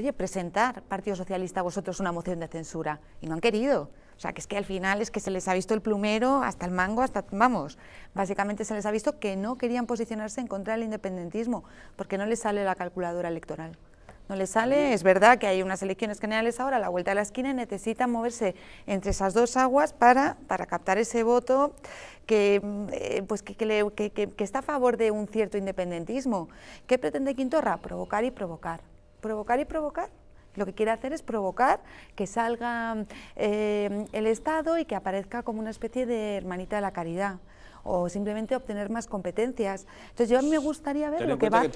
oye, presentar, Partido Socialista, a vosotros una moción de censura, y no han querido. O sea, que es que al final es que se les ha visto el plumero hasta el mango, hasta, vamos, básicamente se les ha visto que no querían posicionarse en contra del independentismo, porque no les sale la calculadora electoral. No les sale, es verdad que hay unas elecciones generales ahora, a la vuelta de la esquina, y necesitan moverse entre esas dos aguas para, captar ese voto que, eh, pues que, que, que está a favor de un cierto independentismo. ¿Qué pretende Quintorra? Provocar y provocar provocar y provocar. Lo que quiere hacer es provocar que salga eh, el Estado y que aparezca como una especie de hermanita de la caridad o simplemente obtener más competencias. Entonces yo me gustaría ver lo que va a